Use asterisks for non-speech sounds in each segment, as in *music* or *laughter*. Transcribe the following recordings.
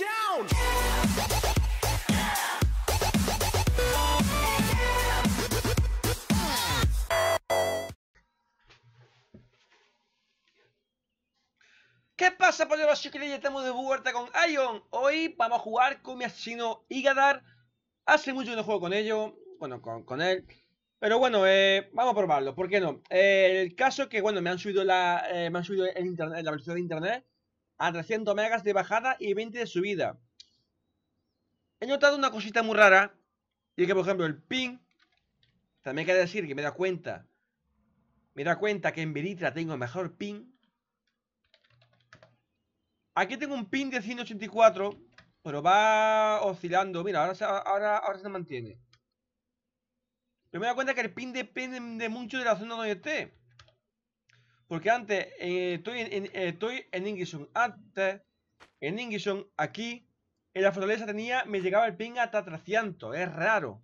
down. ¿Qué pasa, los chiquillos? Ya estamos de vuelta con Ion. Hoy vamos a jugar con mi asesino Igadar. Hace mucho que no juego con ello, bueno, con, él. Pero bueno, eh, vamos a probarlo, ¿por qué no? Eh, el caso es que, bueno, me han subido la, eh, me han subido la versión de internet a 300 megas de bajada y 20 de subida. He notado una cosita muy rara. Y es que, por ejemplo, el ping. También hay decir que me da cuenta. Me da cuenta que en Veritra tengo mejor ping. Aquí tengo un ping de 184. Pero va oscilando. Mira, ahora se, ahora, ahora se mantiene. Pero me da cuenta que el ping depende de mucho de la zona donde esté. Porque antes eh, estoy, en, eh, estoy en Antes, en Ingison aquí, en la fortaleza tenía, me llegaba el ping hasta 300. Es raro.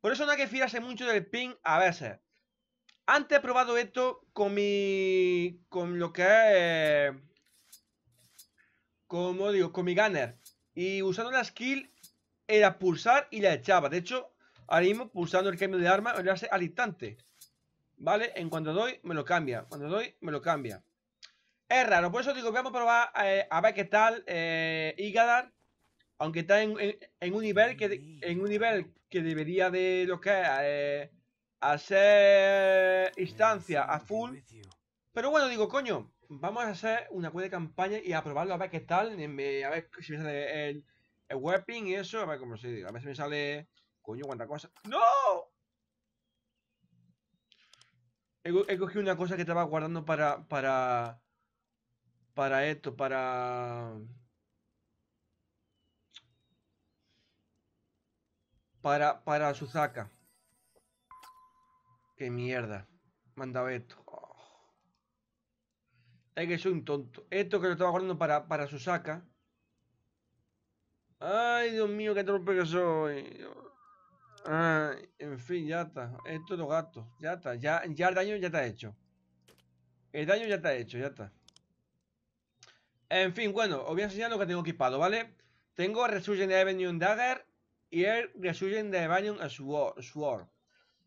Por eso no hay que fiarse mucho del ping a veces. Antes he probado esto con mi... Con lo que es... Como digo, con mi gunner. Y usando la skill era pulsar y la echaba. De hecho, ahora mismo pulsando el cambio de arma lo hace al instante. ¿Vale? En cuanto doy, me lo cambia. Cuando doy, me lo cambia. Es raro, por eso digo, vamos a probar eh, a ver qué tal eh, Igadar. Aunque está en, un nivel que en un nivel que debería de lo que eh, hacer instancia a full. Pero bueno, digo, coño, vamos a hacer una web de campaña y a probarlo a ver qué tal. A ver si me sale el, el y eso. A ver cómo se diga. A ver si me sale. Coño, cuánta cosa. ¡No! He, cogido una cosa que estaba guardando para. para. para esto, para. Para. para Suzaka. Qué mierda. Mandaba esto. Oh. Es que soy un tonto. Esto que lo estaba guardando para, para saca. Ay, Dios mío, qué torpe que soy. Ah, en fin, ya está. Esto es los gatos. Ya está. Ya, el daño ya está hecho. El daño ya está hecho, ya está. En fin, bueno, os voy a enseñar lo que tengo equipado, ¿vale? Tengo Resurgen de Avenue Dagger y el Resurgen de Avenue Sword.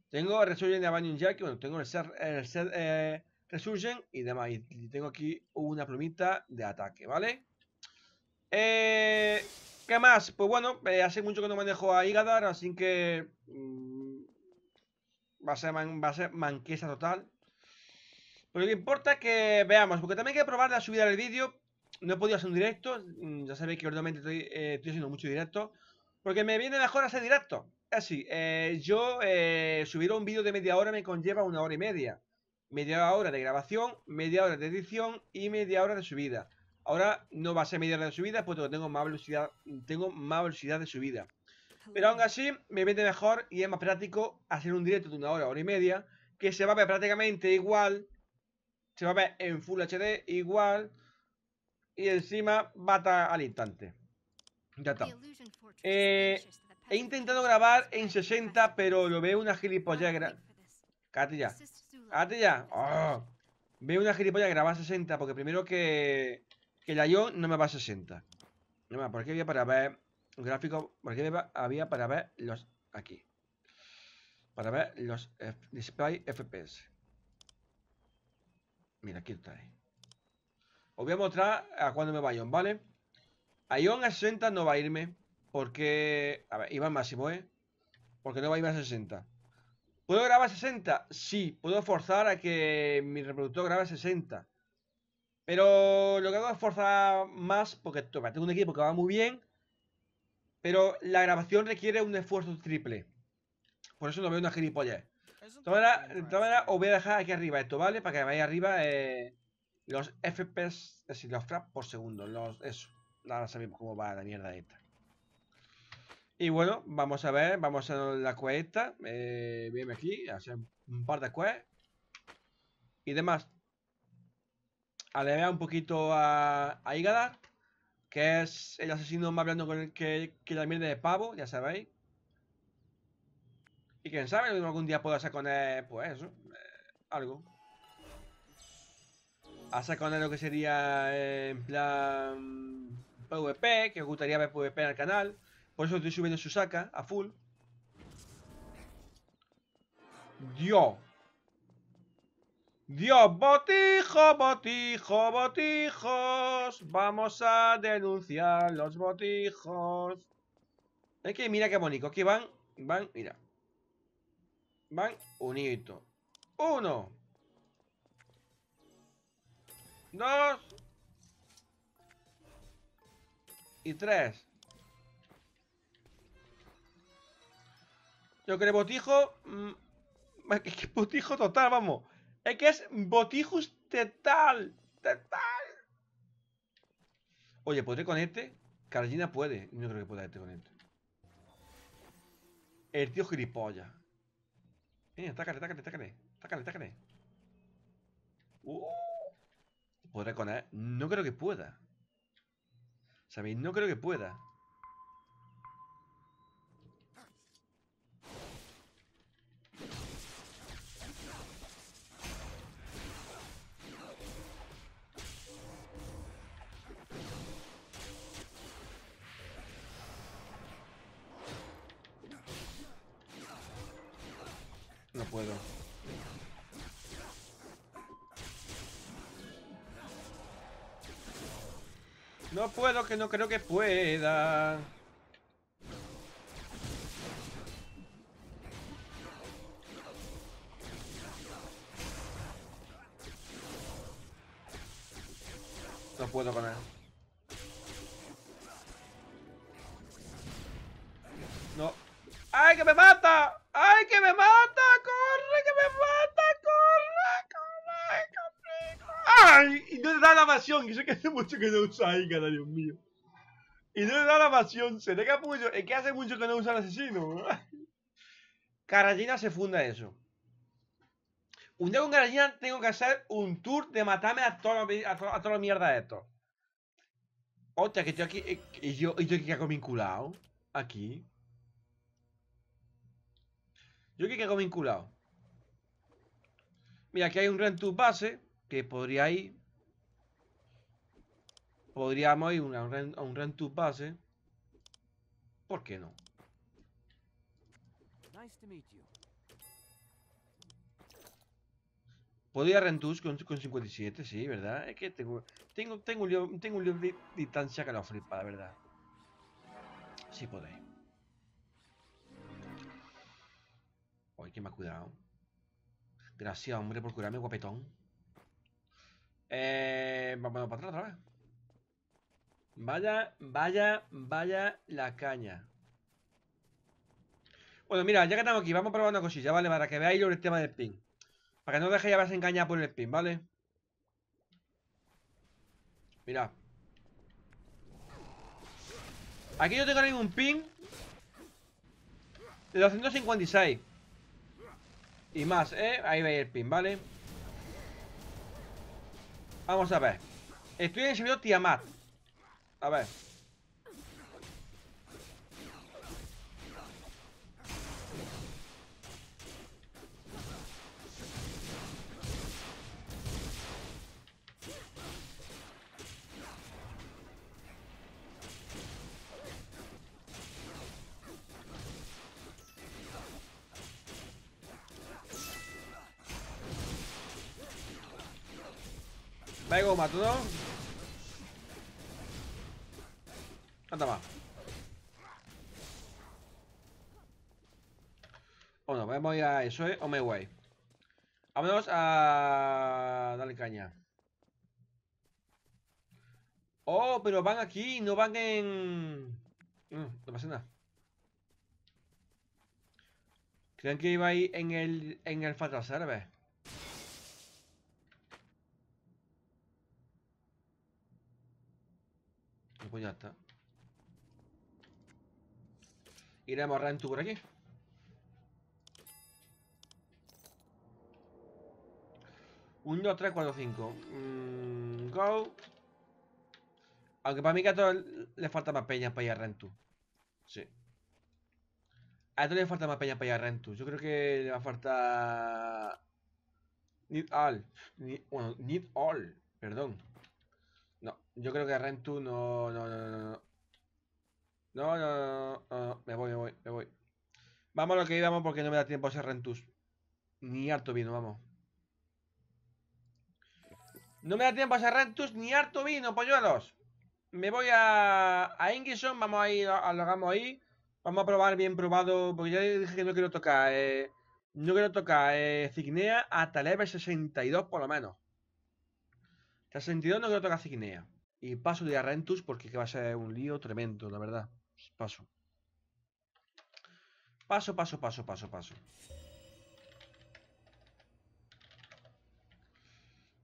Tengo Resurgen de Avenue Jack, bueno, tengo el, ser, el ser, eh, y demás. Y tengo aquí una plumita de ataque, ¿vale? Eh... ¿Qué más? Pues bueno, eh, hace mucho que no manejo a Igadar, así que. Mm, va, a ser manquesa total. Pero lo que importa es que veamos, porque también hay que probar la subida del vídeo. No he podido hacer un directo, mm, ya sabéis que últimamente eh, estoy, haciendo mucho directo. Porque me viene mejor hacer directo. Así, eh, yo subir un vídeo de media hora me conlleva una hora y media. Media hora de grabación, media hora de edición y media hora de subida. Ahora no va a ser media hora de subida, puesto que tengo más velocidad, tengo más velocidad de subida. Pero aún así, me vende mejor y es más práctico hacer un directo de una hora, hora y media, que se va a ver prácticamente igual, se va a ver en Full HD igual, y encima va a estar al instante. Ya está. Eh, he intentado grabar en 60, pero lo veo una gilipollas. Cállate ya. Cállate ya. Ah, veo una gilipollas grabar 60, porque primero que el Ion no me va a 60. No me por había para ver gráfico, Por porque había para ver los. Aquí. Para ver los display FPS. Mira, aquí está. Eh. Os voy a mostrar a cuándo me va Ion, ¿vale? A Ion a 60 no va a irme. Porque. A ver, iba al máximo, ¿eh? Porque no va a ir a 60. ¿Puedo grabar 60? Sí, puedo forzar a que mi reproductor grabe 60. Pero lo que hago es forzar más porque tengo un equipo que va muy bien. Pero la grabación requiere un esfuerzo triple. Por eso no veo una gilipollas. De todas maneras, os voy a dejar aquí arriba esto, ¿vale? Para que veáis arriba eh, los FPS, es decir, los traps por segundo. Los, eso. Ahora sabemos cómo va la mierda esta. Y bueno, vamos a ver, vamos a la cuesta. Eh, aquí, hacer un par de quests. Y demás además un poquito a, a que es el asesino más blando con el que, que la mierda de pavo, ya sabéis. Y quién sabe, algún día puedo hacer con él, pues eso, eh, algo. Hacer con él lo que sería eh, en plan PvP, que os gustaría ver PvP en el canal. Por eso estoy subiendo su saca a full. Dios. Dios, botijo, botijo, botijos. Vamos a denunciar los botijos. Es que mira qué bonito. Aquí van, van, mira. Van unito Uno. Dos. Y tres. Yo creo botijo... Mmm, *laughs* botijo total, vamos. Es que es Botijus Tetal. Tetal. Oye, ¿podré con este? Carolina puede. No creo que pueda este con este. El tío gilipollas. Venga, eh, tácale, tácale, tácale Tácale, tácale uh, ¿Podré con él? No creo que pueda. ¿Sabéis? No creo que pueda. lo que no creo que pueda. No puedo con él. No. ¡Ay, que me mata! ¡Ay, que me mata! Y no le da la pasión, que yo que hace mucho que no usa ahí, Dios mío. Y no le da la pasión, ha capullo. Es que hace mucho que no usa el asesino. *laughs* Carallina se funda eso. Un día con Carallina tengo que hacer un tour de matarme a toda la, a toda, mierda de esto. Hostia, que estoy aquí. Eh, y yo, y que hago vinculado. Aquí. Yo que hago vinculado. Mira, aquí hay un gran tour base que podría ir. Podríamos ir a un, a un base. ¿Por qué no? Podría rentus con, con 57, sí, ¿verdad? Es que tengo, tengo, tengo, un, lío, tengo de distancia que lo flipa, la verdad. Sí podéis. Oye, que me ha cuidado. Gracias, hombre, por curarme, guapetón. Eh, vamos para atrás otra vez. Vaya, vaya, vaya la caña. Bueno, mira, ya que estamos aquí, vamos a probar una cosilla, ¿vale? Para que veáis el tema del pin. Para que no dejéis engañar engañado por el pin, ¿vale? Mira Aquí yo tengo ningún pin de 256. Y más, ¿eh? Ahí veis el pin, ¿vale? vale Vamos a ver. Estoy en el servidor Tiamat. A ver. eso, es, o Vamos Vámonos a... Dale caña. Oh, pero van aquí, no van en... Mm, no pasa nada. Crean que iba ahí en el... En el Fatal serve Pues ya está. Iremos a por aquí. 1, 2, 3, 4, 5. go. Aunque para mí que a todos le falta más peña para ir a Rentu. Sí. A todos le falta más peña para ir a Rentu. Yo creo que le va a faltar... Need all. bueno, need all. Perdón. No, yo creo que Rentu no... No, no, no, no. No, no, no, Me voy, me voy, me voy. Vamos a lo que íbamos porque no me da tiempo a ser Rentus. Ni harto vino, vamos. No me da tiempo a Rentus ni harto vino, polluelos. Me voy a, a vamos a ir, a hagamos ahí. Vamos a probar bien probado, porque ya dije que no quiero tocar, eh, no quiero tocar eh, Cignea hasta level 62 por lo menos. Hasta 62 no quiero tocar Cignea. Y paso de Arrentus porque va a ser un lío tremendo, la verdad. Paso. Paso, paso, paso, paso, paso.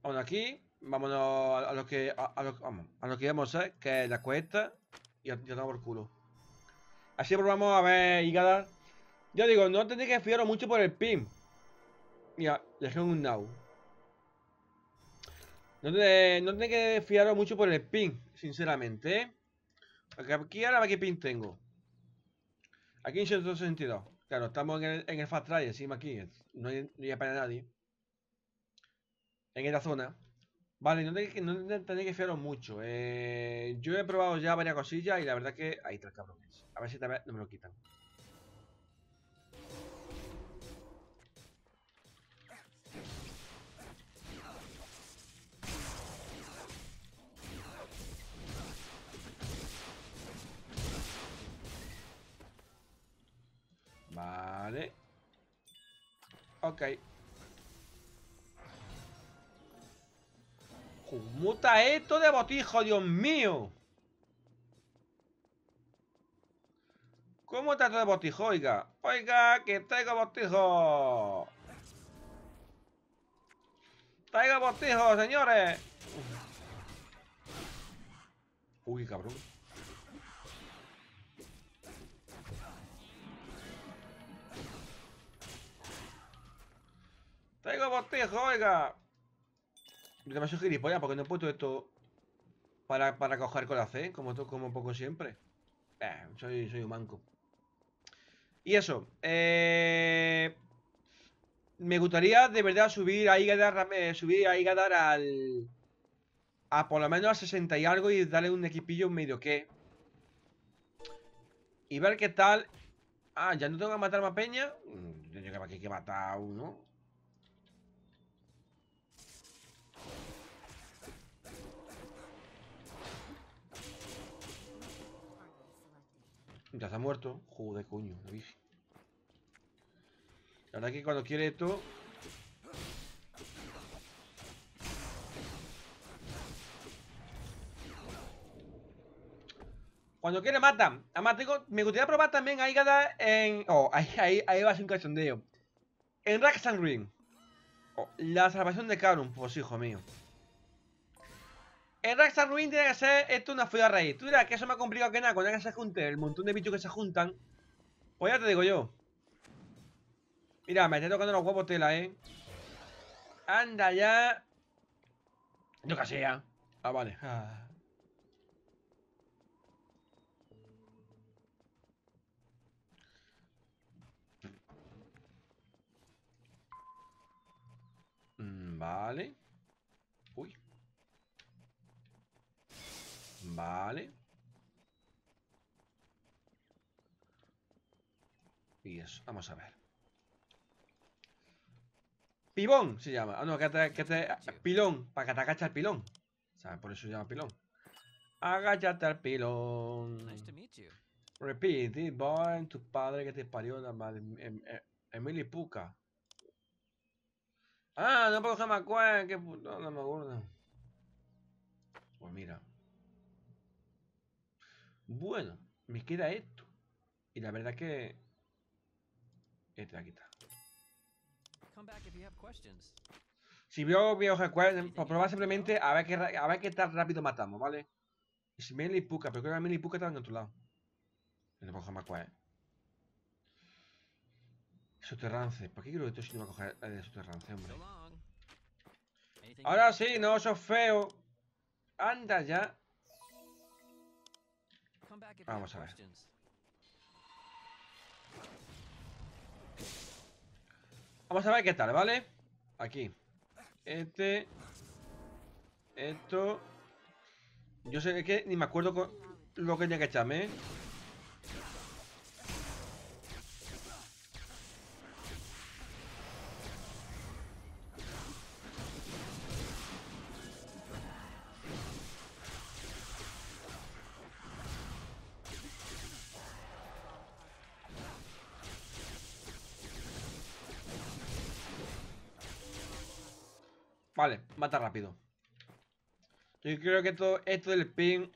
Aún aquí. Vámonos a, lo que a, lo, vamos, a lo que vamos, a hacer, que es la cuesta y ya tengo por culo. Así probamos a ver y ganar Yo digo, no tenéis que fiaros mucho por el pin. Mira, dejé un now. No tenéis que fiaros mucho por el pin, sinceramente. ¿eh? Aquí ahora qué pin tengo. Aquí en 162. Claro, estamos en el, en el fast trail, encima aquí. No hay, no hay para nadie. En esta zona. Vale, no, te, no tenéis que fiaros mucho. Eh, yo he probado ya varias cosillas y la verdad que ahí el cabrones. A ver si también no me lo quitan. Vale. Ok. ¿Cómo está esto de botijo, Dios mío. ¿Cómo está esto de botijo, oiga? Oiga, que traigo botijo. Traigo botijo, señores. Uy, cabrón. Traigo botijo, oiga demasiado gilipollas porque no he puesto esto para, coger con la C, como, como poco siempre. soy, un manco. Y eso. Eh, me gustaría de verdad subir a Igadar, eh, subir a Igadar al... A por lo menos a 60 y algo y darle un equipillo medio que. Y ver qué tal... Ah, ya no tengo que matar más peña. Tengo mm, que matar uno. Ya está muerto. joder, coño, la verdad que cuando quiere esto... Cuando quiere mata Además, tengo, me gustaría probar también a en... Oh, ahí, ahí, ahí va a ser un cachondeo. En Raxan oh, la salvación de Karun, pues hijo mío. El Raxar Ruin tiene que ser esto una fuga raíz. Tú dirás que eso me ha complicado que nada, Cuando hay que se junte el montón de bichos que se juntan. Pues ya te digo yo. Mira, me estoy tocando los huevos tela, eh. Anda ya. Yo casi ya. Ah, vale. Ah. Mm, vale. Vale. Y eso, vamos a ver. Pibón se llama. Ah, no, que te, pilón. Para que te agaches al pilón. ¿Sabes? Por eso se llama pilón. Agáchate al pilón. Nice to meet you. Repeat, boy, tu padre que te parió la madre. Em, em, Emily Puka Ah, no puedo jamás más que puto, no me acuerdo. Pues mira. Bueno, me queda esto. Y la verdad que... Este aquí está. Si veo viejos recuerdos, Pues probar simplemente a ver qué, a ver qué tan rápido matamos, ¿vale? Y si Meli y Puka, pero creo que Meli y Puka está en otro lado. No puedo coger más Soterrance. ¿Para qué creo que esto si no va a coger eh, de soterrance, hombre? Ahora sí, no, sos feo. Anda ya. Vamos a ver. Vamos a ver qué tal, ¿vale? Aquí. Este. Esto. Yo sé que ni me acuerdo lo que tenía que echarme, ¿eh? mata rápido. Yo creo que todo esto del ping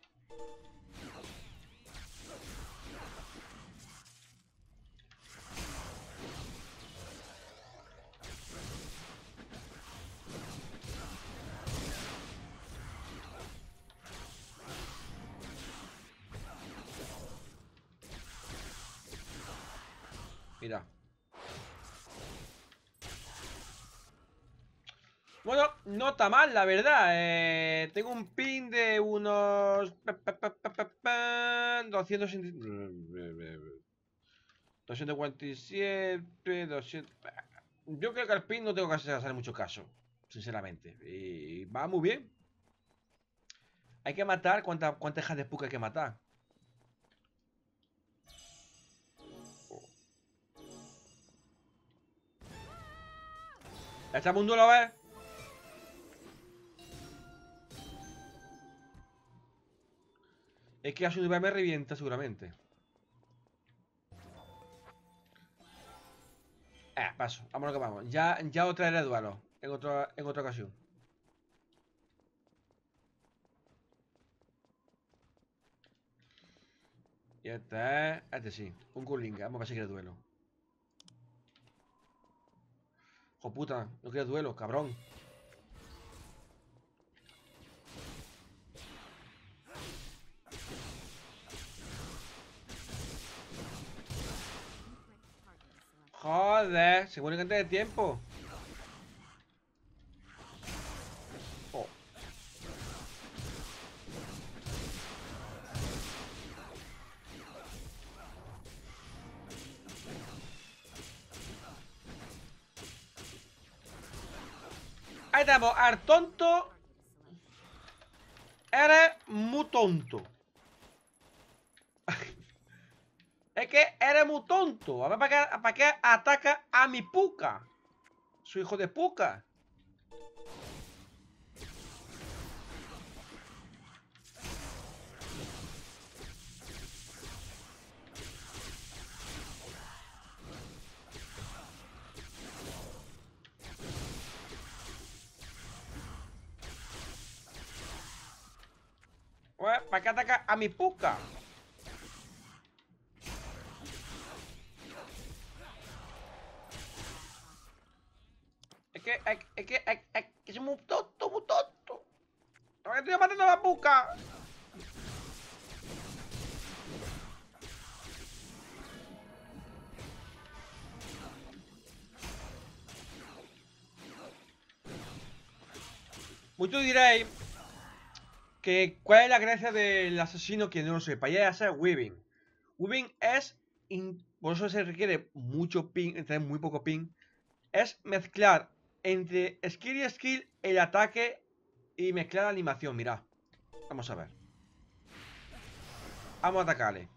está mal, la verdad. Eh, tengo un pin de unos... 247... Yo creo que al pin no tengo que hacer mucho caso, sinceramente. Y va muy bien. Hay que matar cuántas cuántas de puca hay que matar. Este mundo lo ves. Es que a nivel me revienta seguramente. Ah, eh, paso. Vámonos que vamos. Ya, ya otra era duelo. En, otra, en otra ocasión. Y está. Ah, este sí. Un Kurlinga. Vamos a ver si quiere duelo. Joputa, no quiero duelo, cabrón. Joder, seguro que antes de tiempo. Oh. Ahí estamos, al tonto. Eres muy tonto. ¿para qué, ataca a mi puca? Su hijo de puca. ¿Para qué ataca a mi puca? diréis que cuál es la gracia del asesino que no lo sepa. Ya sea weaving. Weaving es, por eso se requiere mucho ping, entre muy poco ping. Es mezclar entre skill y skill el ataque y mezclar animación, mira Vamos a ver. Vamos a atacarle.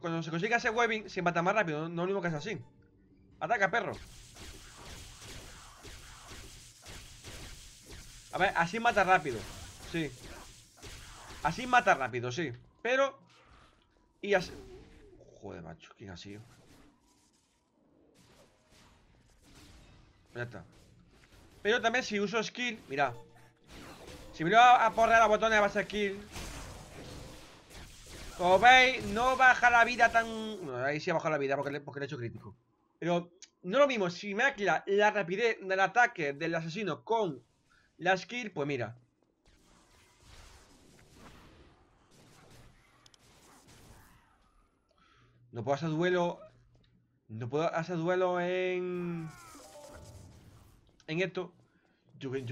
cuando se, consiga ese webbing, se mata más rápido, no lo único que es así. Ataca, perro. A ver, así mata rápido. Sí. Así mata rápido, sí. Pero. Y así. Joder, macho, ¿quién ha sido? Ya está. Pero también si uso skill, mira. Si me voy a, a los a botones a base skill, como veis, no baja la vida tan... Bueno, ahí sí ha bajado la vida porque le, porque he hecho crítico. Pero no lo mismo, si mezcla la rapidez del ataque del asesino con la skill, pues mira. No puedo hacer duelo... No puedo hacer duelo en... En esto. Yo, creo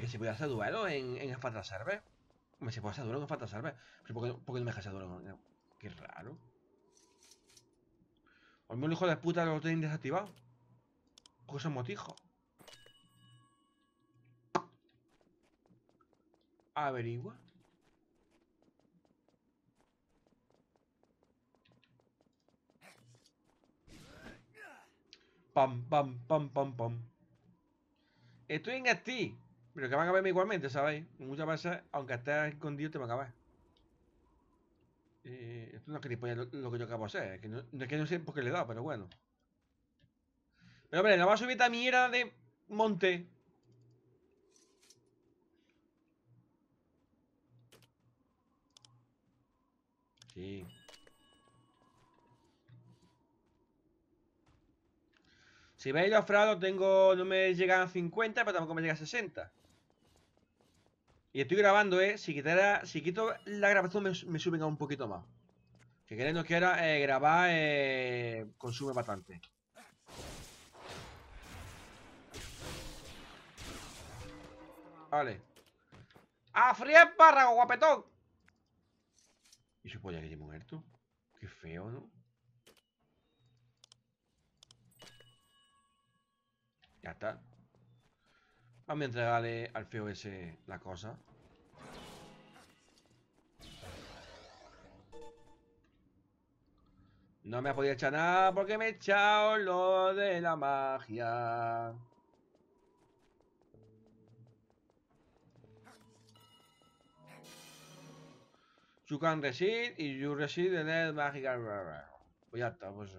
que se puede hacer duelo en, en ¿eh? Me se pasa duro con falta salve. ¿Por qué, no me deja hacer duro? Qué raro. O un el hijo de puta lo tienen desactivado. Cosa motijo. Averigua. Pam, pam, pam, pam, pam. Estoy en ti. Pero que van a verme igualmente, ¿sabéis? Muchas veces, aunque estés escondido, te van a acabar Eh, esto no es que lo, lo que yo acabo de hacer. Es que no, es que no sé por qué le he dado, pero bueno. Pero hombre, no va a subir esta mierda de monte. Sí. Si veis los fraudos, tengo. No me llegan a 50, pero tampoco me llega a 60. Y estoy grabando, ¿eh? Si, quito la grabación me, me suben a un poquito más. Que queréis no quiera, eh, grabar eh, consume bastante. Vale. ¡A fría espárrago, guapetón! ¿Y su polla que tiene muerto? Qué feo, ¿no? Ya está a entregarle al feo ese la cosa. No me ha podido echar nada porque me he echado lo de la magia. You can reside y you reside en el magical. Pues ya está, pues.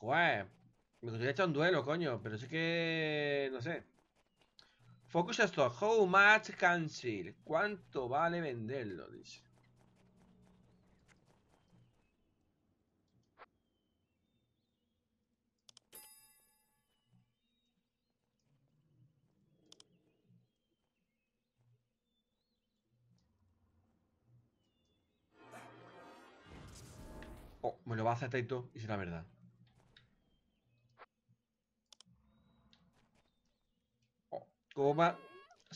Jue me gustaría echar un duelo, coño, pero es que... no sé. Focus stock. How much cancel? ¿Cuánto vale venderlo? Dice. Oh, me lo va a hacer todo y será verdad.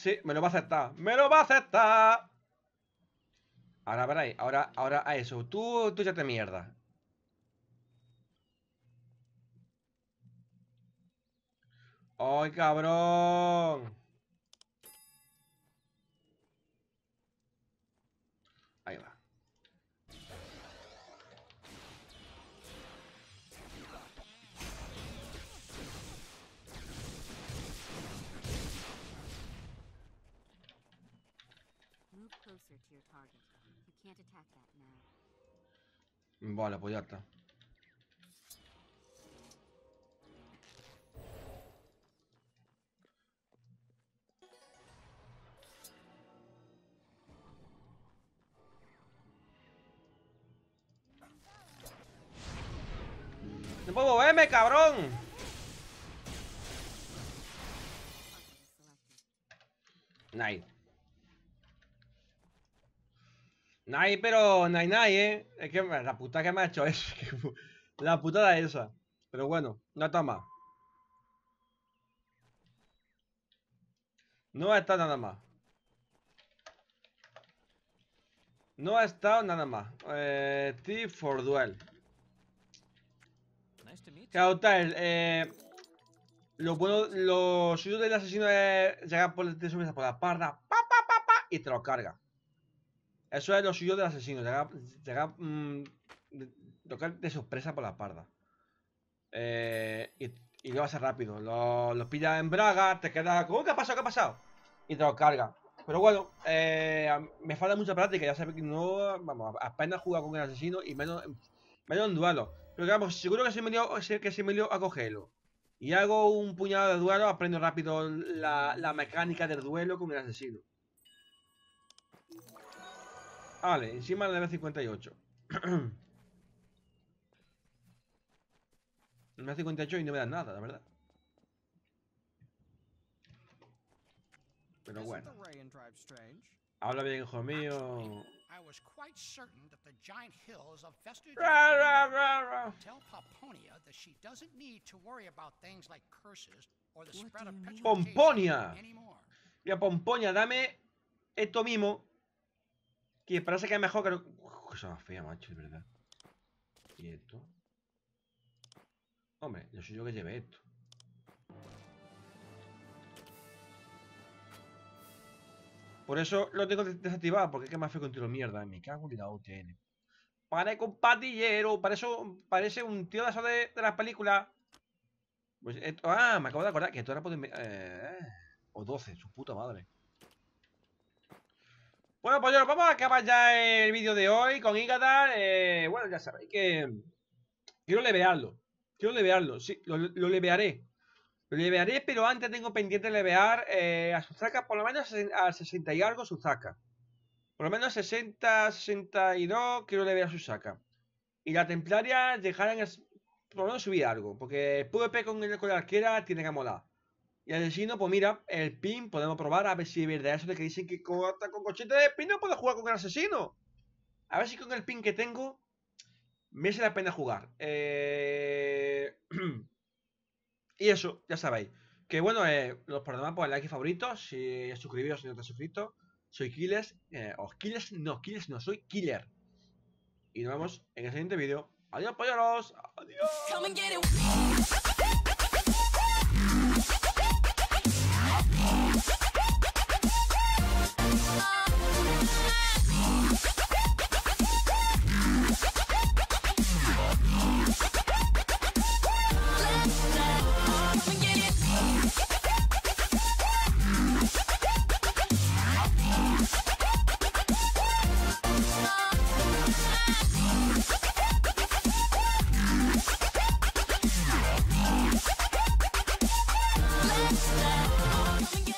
Sí, me lo va a aceptar. ¡Me lo va a aceptar! Ahora ahí. ahora, ahora a eso. Tú, tú ya te mierda. ¡Ay, cabrón! Vale, pues Ay, pero no hay ¿eh? Es que la puta que me ha hecho eso. *laughs* la putada esa. Pero bueno, no está más. No ha estado nada más. No ha estado nada más. Eh, T for duel. Claro, tal. Eh, lo bueno, lo suyo del asesino es llegar por, por la parda. Pa, pa, pa, y te lo carga. Eso es lo suyo del asesino. te a tocar mm, de sorpresa por la parda. Eh, y, lo hace rápido. Lo, pillas en braga, te quedas como, ¿qué ha pasado? ¿Qué ha pasado? Y te lo carga. Pero bueno, eh, me falta mucha práctica. Ya sabes que no, vamos, apenas jugar con el asesino y menos, menos en duelo. Pero digamos, seguro que se me dio, que se me dio a cogerlo. Y hago un puñado de duelo, aprendo rápido la, la mecánica del duelo con el asesino. Vale, encima del B58. me da 58 y no me dan nada, la verdad. Pero bueno. Habla bien, hijo mío. I was quite certain that the giant hill is a Tell Pomponia that she doesn't need to worry about things like curses or the spread of Pomponia. Mira, Pomponia, dame esto mismo. Que parece que es mejor que lo... Uf, cosa más fea, macho, es verdad. ¿Y esto? Hombre, yo soy yo que llevé esto. Por eso lo tengo desactivado, porque es que más feo un tiro mierda. Eh. Me cago en la OTN. Parece un patillero, parece, parece un tío de eso de, las películas. Pues esto, ah, me acabo de acordar que esto era por... Eh, o 12, su puta madre. Bueno, pues vamos a acabar ya el vídeo de hoy con Hígadar. Eh, bueno, ya sabéis que quiero levearlo. Quiero levearlo, sí, lo, levearé. Lo levearé, pero antes tengo pendiente levear eh, a Suzaka, por lo menos a 60 y algo Suzaka. Por lo menos 60, 62 quiero levear a Suzaka. Y la templaria dejar en el, por lo menos subir algo, porque PvP con, el, arquera tiene que molar. Y asesino, pues mira, el pin podemos probar a ver si es verdad eso de que dicen que con, con cochete de pin no puedo jugar con el asesino. A ver si con el pin que tengo Me hace la pena jugar. Eh... *clears throat* y eso, ya sabéis. Que bueno, eh, los programas por pues, el like favorito. Si suscribiros, si no te has suscrito. Soy Killers. Eh, o Killers, no, Killers no, soy Killer. Y nos vemos en el siguiente vídeo. Adiós, pollaros, Adiós.